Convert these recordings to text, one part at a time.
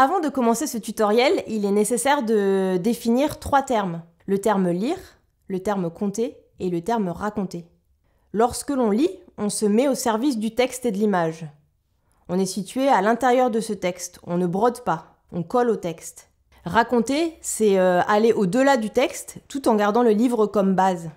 Avant de commencer ce tutoriel, il est nécessaire de définir trois termes. Le terme lire, le terme compter et le terme raconter. Lorsque l'on lit, on se met au service du texte et de l'image. On est situé à l'intérieur de ce texte, on ne brode pas, on colle au texte. Raconter, c'est euh, aller au-delà du texte tout en gardant le livre comme base.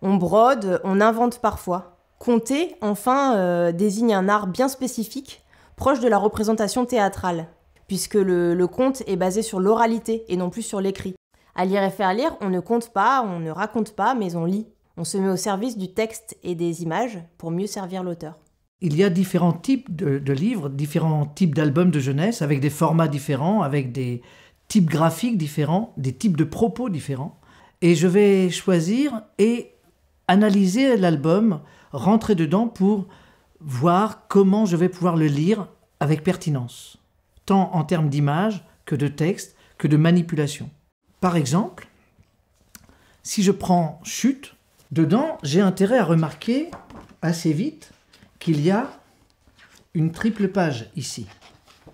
On brode, on invente parfois. Compter, enfin, euh, désigne un art bien spécifique, proche de la représentation théâtrale puisque le, conte est basé sur l'oralité et non plus sur l'écrit. À lire et faire lire, on ne compte pas, on ne raconte pas, mais on lit. On se met au service du texte et des images pour mieux servir l'auteur. Il y a différents types de livres, différents types d'albums de jeunesse, avec des formats différents, avec des types graphiques différents, des types de propos différents. Et je vais choisir et analyser l'album, rentrer dedans pour voir comment je vais pouvoir le lire avec pertinence tant en termes d'image que de texte, que de manipulation. Par exemple, si je prends chute, dedans, j'ai intérêt à remarquer assez vite qu'il y a une triple page ici.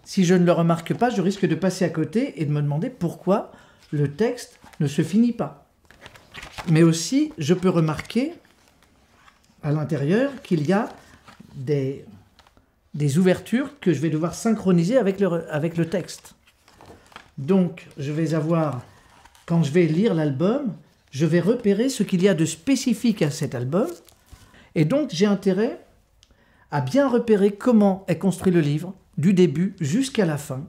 Si je ne le remarque pas, je risque de passer à côté et de me demander pourquoi le texte ne se finit pas. Mais aussi, je peux remarquer à l'intérieur qu'il y a des des ouvertures que je vais devoir synchroniser avec le, texte. Donc, je vais avoir, quand je vais lire l'album, je vais repérer ce qu'il y a de spécifique à cet album. Et donc, j'ai intérêt à bien repérer comment est construit le livre, du début jusqu'à la fin,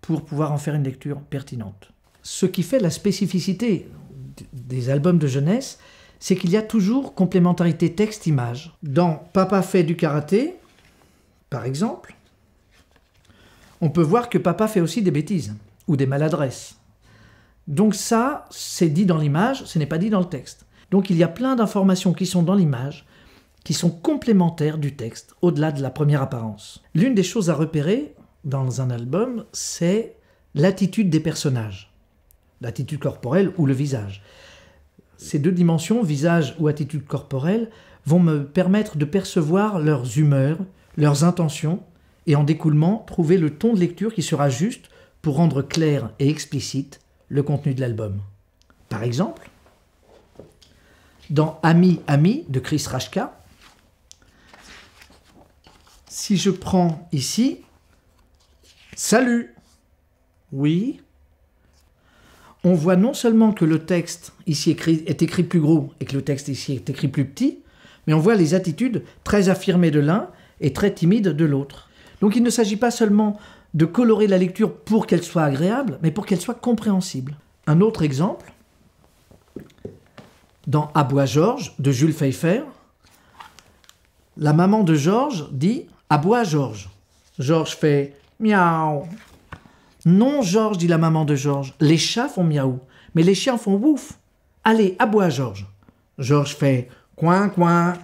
pour pouvoir en faire une lecture pertinente. Ce qui fait la spécificité des albums de jeunesse, c'est qu'il y a toujours complémentarité texte-image. Dans Papa fait du karaté, par exemple, on peut voir que papa fait aussi des bêtises ou des maladresses. Donc ça, c'est dit dans l'image, ce n'est pas dit dans le texte. Donc il y a plein d'informations qui sont dans l'image, qui sont complémentaires du texte, au-delà de la première apparence. L'une des choses à repérer dans un album, c'est l'attitude des personnages, l'attitude corporelle ou le visage. Ces deux dimensions, visage ou attitude corporelle, vont me permettre de percevoir leurs humeurs, leurs intentions et en découlement trouver le ton de lecture qui sera juste pour rendre clair et explicite le contenu de l'album. Par exemple, dans Ami Ami de Chris Rashka, si je prends ici Salut Oui on voit non seulement que le texte ici écrit, est écrit plus gros et que le texte ici est écrit plus petit, mais on voit les attitudes très affirmées de l'un très timide de l'autre. Donc il ne s'agit pas seulement de colorer la lecture pour qu'elle soit agréable, mais pour qu'elle soit compréhensible. Un autre exemple, dans À bois Georges de Jules Feiffer. la maman de Georges dit À bois Georges. Georges fait miaou. Non, Georges, dit la maman de Georges, les chats font miaou, mais les chiens font wouf. Allez, aboie, Georges. Georges fait coin, coin.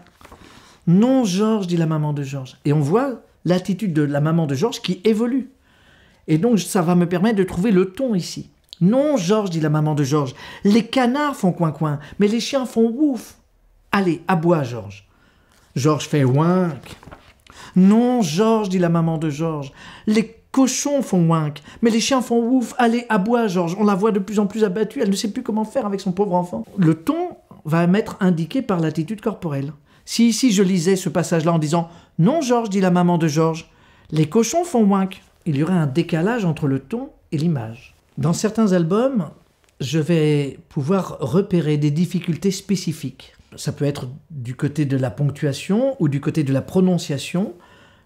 Non, Georges, dit la maman de Georges. Et on voit l'attitude de la maman de Georges qui évolue. Et donc, ça va me permettre de trouver le ton ici. Non, Georges, dit la maman de Georges, les canards font coin-coin, mais les chiens font ouf. Allez, aboie, Georges. Georges fait wink. Non, Georges, dit la maman de Georges, les cochons font wink, mais les chiens font ouf. Allez, aboie, Georges. On la voit de plus en plus abattue, elle ne sait plus comment faire avec son pauvre enfant. Le ton va m'être indiqué par l'attitude corporelle. Si ici je lisais ce passage-là en disant Non, Georges, dit la maman de Georges, les cochons font wink, il y aurait un décalage entre le ton et l'image. Dans certains albums, je vais pouvoir repérer des difficultés spécifiques. Ça peut être du côté de la ponctuation ou du côté de la prononciation,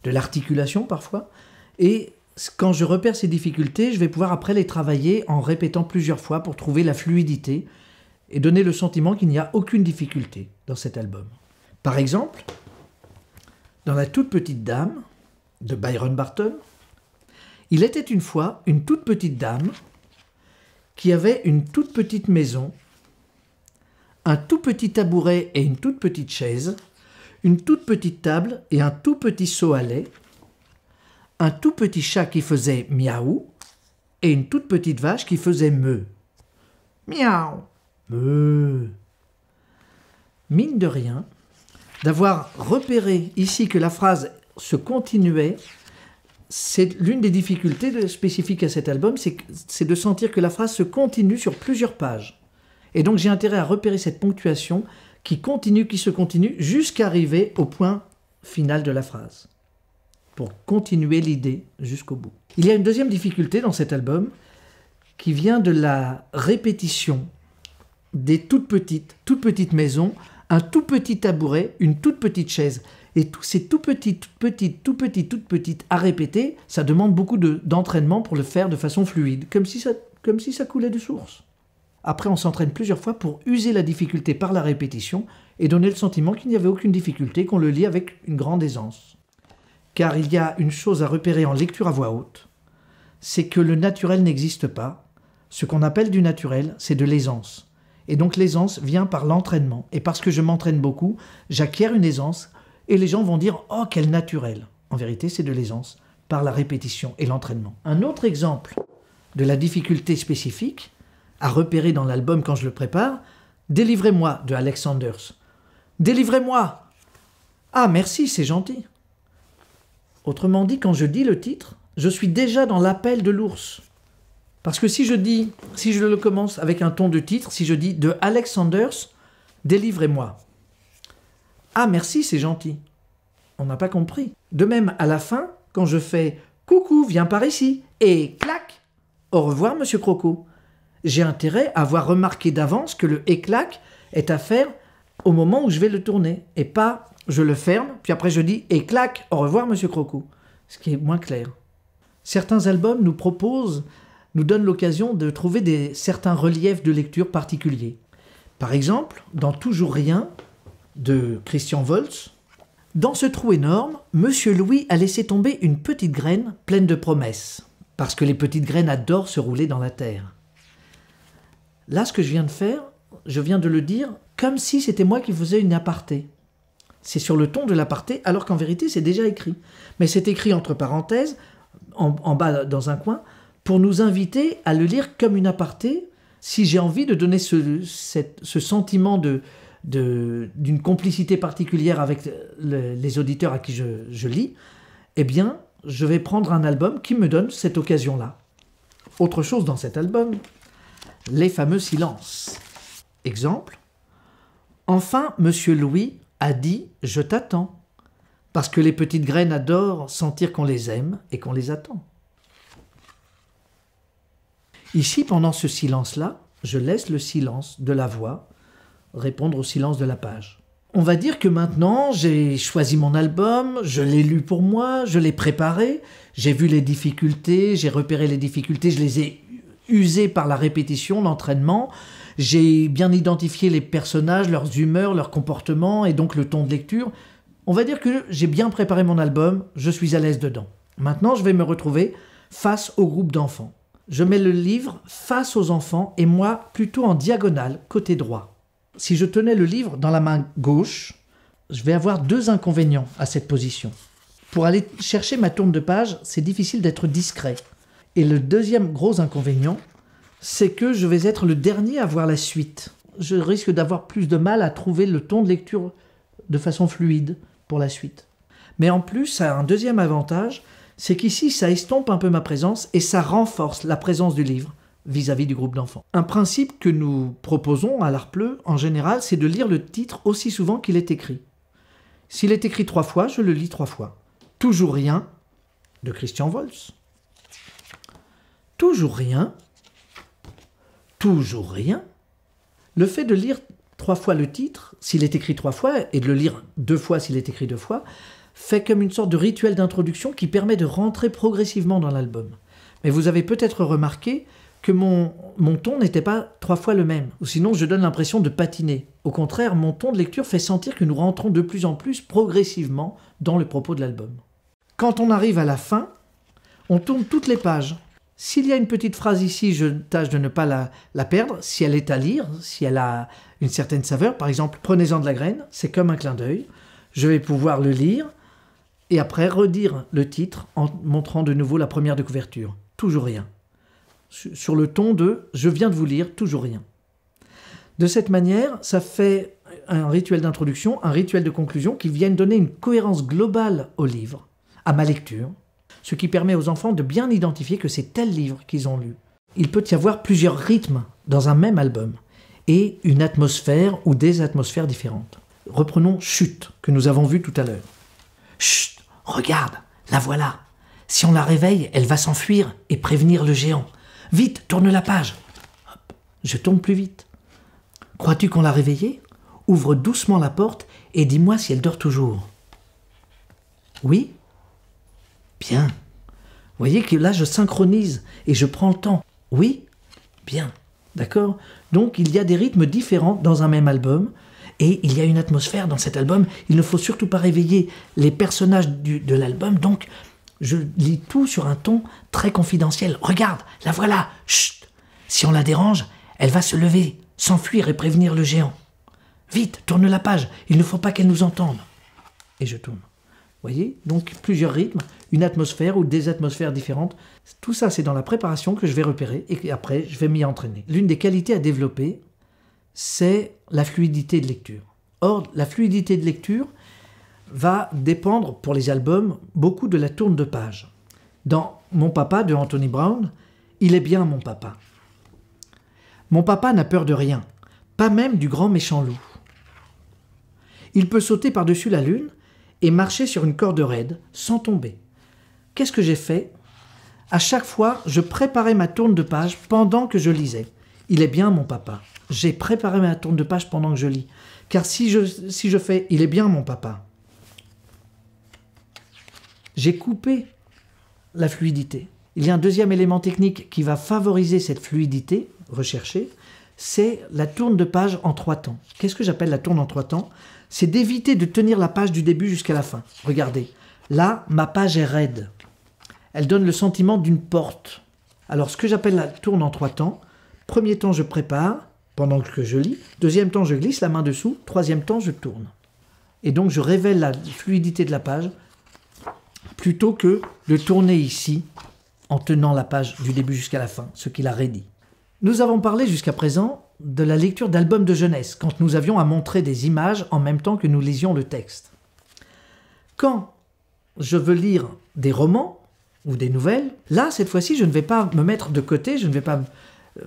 de l'articulation parfois. Et quand je repère ces difficultés, je vais pouvoir après les travailler en répétant plusieurs fois pour trouver la fluidité et donner le sentiment qu'il n'y a aucune difficulté dans cet album. Par exemple, dans La toute petite dame de Byron Barton, il était une fois une toute petite dame qui avait une toute petite maison, un tout petit tabouret et une toute petite chaise, une toute petite table et un tout petit seau à lait, un tout petit chat qui faisait miaou et une toute petite vache qui faisait meu. Miaou, meu. Mine de rien, d'avoir repéré ici que la phrase se continuait. C'est l'une des difficultés spécifiques à cet album, c'est de sentir que la phrase se continue sur plusieurs pages. Et donc j'ai intérêt à repérer cette ponctuation qui continue, qui se continue, jusqu'à arriver au point final de la phrase, pour continuer l'idée jusqu'au bout. Il y a une deuxième difficulté dans cet album qui vient de la répétition des toutes petites, toutes petites maisons un tout petit tabouret, une toute petite chaise. Et tous ces tout petites, tout tout petits, toutes petites à répéter, ça demande beaucoup d'entraînement pour le faire de façon fluide, comme si ça, comme si ça coulait de source. Après, on s'entraîne plusieurs fois pour user la difficulté par la répétition et donner le sentiment qu'il n'y avait aucune difficulté, qu'on le lit avec une grande aisance. Car il y a une chose à repérer en lecture à voix haute, c'est que le naturel n'existe pas. Ce qu'on appelle du naturel, c'est de l'aisance. Et donc l'aisance vient par l'entraînement. Et parce que je m'entraîne beaucoup, j'acquiers une aisance et les gens vont dire Oh, quel naturel En vérité, c'est de l'aisance par la répétition et l'entraînement. Un autre exemple de la difficulté spécifique à repérer dans l'album quand je le prépare Délivrez-moi de Alex Délivrez-moi Ah, merci, c'est gentil. Autrement dit, quand je dis le titre, je suis déjà dans l'appel de l'ours. Parce que si je dis, si je le commence avec un ton de titre, si je dis de Alexander's, délivrez-moi. Ah merci, c'est gentil. On n'a pas compris. De même, à la fin, quand je fais Coucou, viens par ici, et clac Au revoir, monsieur Croco. J'ai intérêt à avoir remarqué d'avance que le et clac est à faire au moment où je vais le tourner, et pas je le ferme, puis après je dis et clac, au revoir, monsieur Croco. Ce qui est moins clair. Certains albums nous proposent nous donne l'occasion de trouver des, certains reliefs de lecture particuliers. Par exemple, dans Toujours rien de Christian Volz, dans ce trou énorme, Monsieur Louis a laissé tomber une petite graine pleine de promesses, parce que les petites graines adorent se rouler dans la terre. Là, ce que je viens de faire, je viens de le dire comme si c'était moi qui faisais une aparté. C'est sur le ton de l'aparté, alors qu'en vérité, c'est déjà écrit. Mais c'est écrit entre parenthèses, en bas dans un coin, pour nous inviter à le lire comme une aparté, si j'ai envie de donner ce, sentiment de, d'une complicité particulière avec les auditeurs à qui je, je, lis, eh bien, je vais prendre un album qui me donne cette occasion-là. Autre chose dans cet album, les fameux silences. Exemple Enfin, Monsieur Louis a dit Je t'attends, parce que les petites graines adorent sentir qu'on les aime et qu'on les attend. Ici, pendant ce silence-là, je laisse le silence de la voix répondre au silence de la page. On va dire que maintenant, j'ai choisi mon album, je l'ai lu pour moi, je l'ai préparé, j'ai vu les difficultés, j'ai repéré les difficultés, je les ai usées par la répétition, l'entraînement, j'ai bien identifié les personnages, leurs humeurs, leurs comportements et donc le ton de lecture. On va dire que j'ai bien préparé mon album, je suis à l'aise dedans. Maintenant, je vais me retrouver face au groupe d'enfants je mets le livre face aux enfants et moi plutôt en diagonale, côté droit. Si je tenais le livre dans la main gauche, je vais avoir deux inconvénients à cette position. Pour aller chercher ma tourne de page, c'est difficile d'être discret. Et le deuxième gros inconvénient, c'est que je vais être le dernier à voir la suite. Je risque d'avoir plus de mal à trouver le ton de lecture de façon fluide pour la suite. Mais en plus, ça a un deuxième avantage, c'est qu'ici, ça estompe un peu ma présence et ça renforce la présence du livre vis-à-vis du groupe d'enfants. Un principe que nous proposons à l'Arpleu, en général, c'est de lire le titre aussi souvent qu'il est écrit. S'il est écrit trois fois, je le lis trois fois. Toujours rien de Christian Wolfs. Toujours rien. Toujours rien. Le fait de lire trois fois le titre, s'il est écrit trois fois, et de le lire deux fois s'il est écrit deux fois, fait comme une sorte de rituel d'introduction qui permet de rentrer progressivement dans l'album. Mais vous avez peut-être remarqué que mon, ton n'était pas trois fois le même, ou sinon je donne l'impression de patiner. Au contraire, mon ton de lecture fait sentir que nous rentrons de plus en plus progressivement dans le propos de l'album. Quand on arrive à la fin, on tourne toutes les pages. S'il y a une petite phrase ici, je tâche de ne pas la, la perdre. Si elle est à lire, si elle a une certaine saveur, par exemple, prenez-en de la graine, c'est comme un clin d'œil. Je vais pouvoir le lire, et après redire le titre en montrant de nouveau la première de couverture. Toujours rien. Sur le ton de je viens de vous lire, toujours rien. De cette manière, ça fait un rituel d'introduction, un rituel de conclusion qui viennent donner une cohérence globale au livre, à ma lecture, ce qui permet aux enfants de bien identifier que c'est tel livre qu'ils ont lu. Il peut y avoir plusieurs rythmes dans un même album et une atmosphère ou des atmosphères différentes. Reprenons chute » que nous avons vu tout à l'heure. Chut Regarde, la voilà. Si on la réveille, elle va s'enfuir et prévenir le géant. Vite, tourne la page. je tombe plus vite. Crois-tu qu'on l'a réveillée Ouvre doucement la porte et dis-moi si elle dort toujours. Oui Bien. Voyez que là, je synchronise et je prends le temps. Oui Bien. D'accord Donc, il y a des rythmes différents dans un même album. Et il y a une atmosphère dans cet album. Il ne faut surtout pas réveiller les personnages de l'album. Donc, je lis tout sur un ton très confidentiel. Regarde, la voilà. Chut. Si on la dérange, elle va se lever, s'enfuir et prévenir le géant. Vite, tourne la page. Il ne faut pas qu'elle nous entende. Et je tourne. Voyez Donc plusieurs rythmes, une atmosphère ou des atmosphères différentes. Tout ça, c'est dans la préparation que je vais repérer et après, je vais m'y entraîner. L'une des qualités à développer, c'est la fluidité de lecture. Or, la fluidité de lecture va dépendre pour les albums beaucoup de la tourne de page. Dans Mon papa de Anthony Brown, il est bien mon papa. Mon papa n'a peur de rien, pas même du grand méchant loup. Il peut sauter par-dessus la lune et marcher sur une corde raide sans tomber. Qu'est-ce que j'ai fait À chaque fois, je préparais ma tourne de page pendant que je lisais il est bien mon papa. J'ai préparé ma tourne de page pendant que je lis. Car si je, si je fais il est bien mon papa, j'ai coupé la fluidité. Il y a un deuxième élément technique qui va favoriser cette fluidité recherchée, c'est la tourne de page en trois temps. Qu'est-ce que j'appelle la tourne en trois temps C'est d'éviter de tenir la page du début jusqu'à la fin. Regardez, là, ma page est raide. Elle donne le sentiment d'une porte. Alors ce que j'appelle la tourne en trois temps, Premier temps, je prépare pendant que je lis. Deuxième temps, je glisse la main dessous. Troisième temps, je tourne. Et donc, je révèle la fluidité de la page plutôt que de tourner ici en tenant la page du début jusqu'à la fin, ce qui la raidit. Nous avons parlé jusqu'à présent de la lecture d'albums de jeunesse, quand nous avions à montrer des images en même temps que nous lisions le texte. Quand je veux lire des romans ou des nouvelles, là, cette fois-ci, je ne vais pas me mettre de côté, je ne vais pas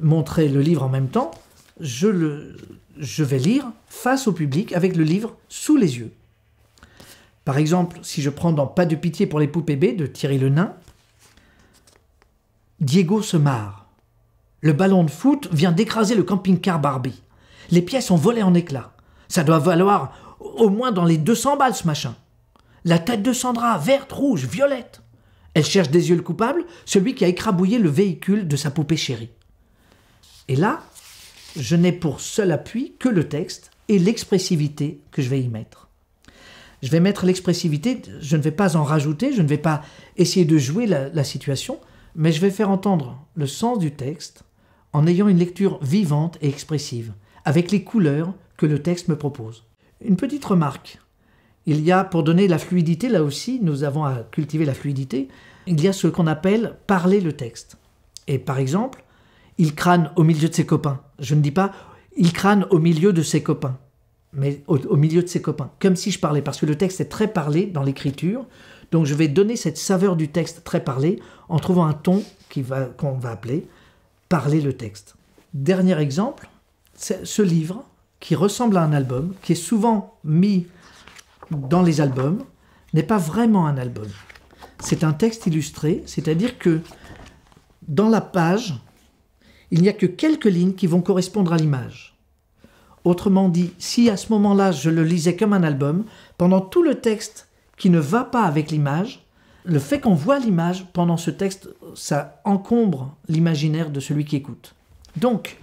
montrer le livre en même temps, je, le, je vais lire face au public avec le livre sous les yeux. Par exemple, si je prends dans Pas de pitié pour les poupées B de Thierry nain Diego se marre. Le ballon de foot vient d'écraser le camping-car Barbie. Les pièces ont volé en éclats. Ça doit valoir au moins dans les 200 balles ce machin. La tête de Sandra, verte, rouge, violette. Elle cherche des yeux le coupable, celui qui a écrabouillé le véhicule de sa poupée chérie. Et là, je n'ai pour seul appui que le texte et l'expressivité que je vais y mettre. Je vais mettre l'expressivité, je ne vais pas en rajouter, je ne vais pas essayer de jouer la, situation, mais je vais faire entendre le sens du texte en ayant une lecture vivante et expressive, avec les couleurs que le texte me propose. Une petite remarque. Il y a, pour donner la fluidité, là aussi, nous avons à cultiver la fluidité, il y a ce qu'on appelle parler le texte. Et par exemple, il crâne au milieu de ses copains. Je ne dis pas il crâne au milieu de ses copains, mais au, milieu de ses copains, comme si je parlais, parce que le texte est très parlé dans l'écriture. Donc je vais donner cette saveur du texte très parlé en trouvant un ton qu'on va, va appeler parler le texte. Dernier exemple, ce livre qui ressemble à un album, qui est souvent mis dans les albums, n'est pas vraiment un album. C'est un texte illustré, c'est-à-dire que dans la page, il n'y a que quelques lignes qui vont correspondre à l'image. Autrement dit, si à ce moment-là je le lisais comme un album, pendant tout le texte qui ne va pas avec l'image, le fait qu'on voit l'image pendant ce texte, ça encombre l'imaginaire de celui qui écoute. Donc,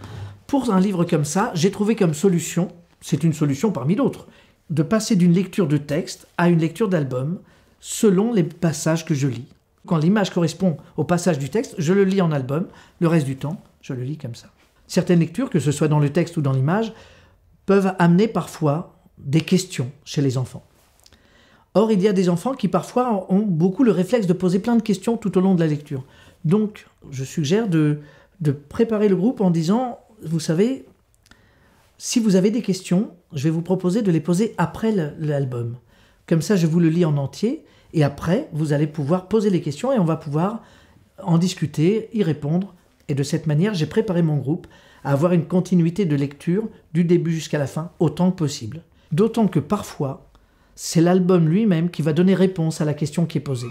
pour un livre comme ça, j'ai trouvé comme solution, c'est une solution parmi d'autres, de passer d'une lecture de texte à une lecture d'album selon les passages que je lis. Quand l'image correspond au passage du texte, je le lis en album, le reste du temps, je le lis comme ça. Certaines lectures, que ce soit dans le texte ou dans l'image, peuvent amener parfois des questions chez les enfants. Or, il y a des enfants qui parfois ont beaucoup le réflexe de poser plein de questions tout au long de la lecture. Donc, je suggère de, de préparer le groupe en disant, vous savez, si vous avez des questions, je vais vous proposer de les poser après l'album. Comme ça, je vous le lis en entier, et après, vous allez pouvoir poser les questions et on va pouvoir en discuter, y répondre, et de cette manière, j'ai préparé mon groupe à avoir une continuité de lecture du début jusqu'à la fin autant que possible. D'autant que parfois, c'est l'album lui-même qui va donner réponse à la question qui est posée.